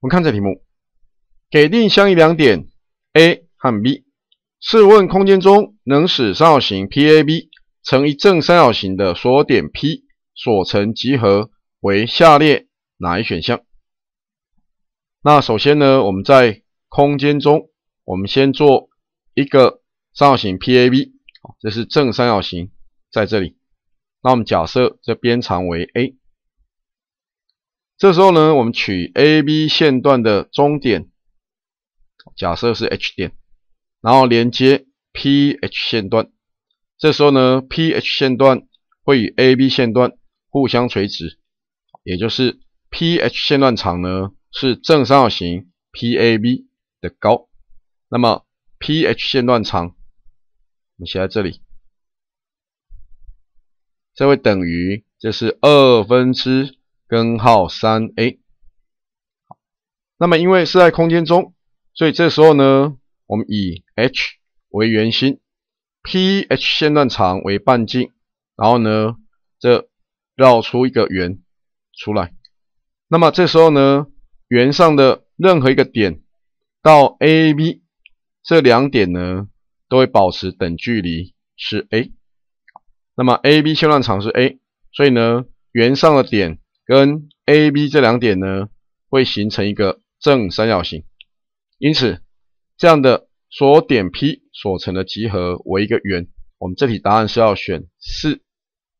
我们看这题目，给定相异两点 A 和 B，试问空间中能使三角形 PAB 乘一正三角形的所点 P 所成集合为下列哪一选项？那首先呢，我们在空间中，我们先做一个三角形 PAB，这是正三角形在这里。那我们假设这边长为 a。这时候呢，我们取 AB 线段的中点，假设是 H 点，然后连接 PH 线段。这时候呢，PH 线段会与 AB 线段互相垂直，也就是 PH 线段长呢是正三角形 PAB 的高。那么 PH 线段长，我们写在这里，这会等于这是二分之。根号三 a，好，那么因为是在空间中，所以这时候呢，我们以 h 为圆心，ph 线段长为半径，然后呢，这绕出一个圆出来。那么这时候呢，圆上的任何一个点到 a、b 这两点呢，都会保持等距离是 a。那么 ab 线段长是 a，所以呢，圆上的点跟 A、B 这两点呢，会形成一个正三角形，因此这样的所点 P 所成的集合为一个圆。我们这题答案是要选四，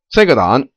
这个答案。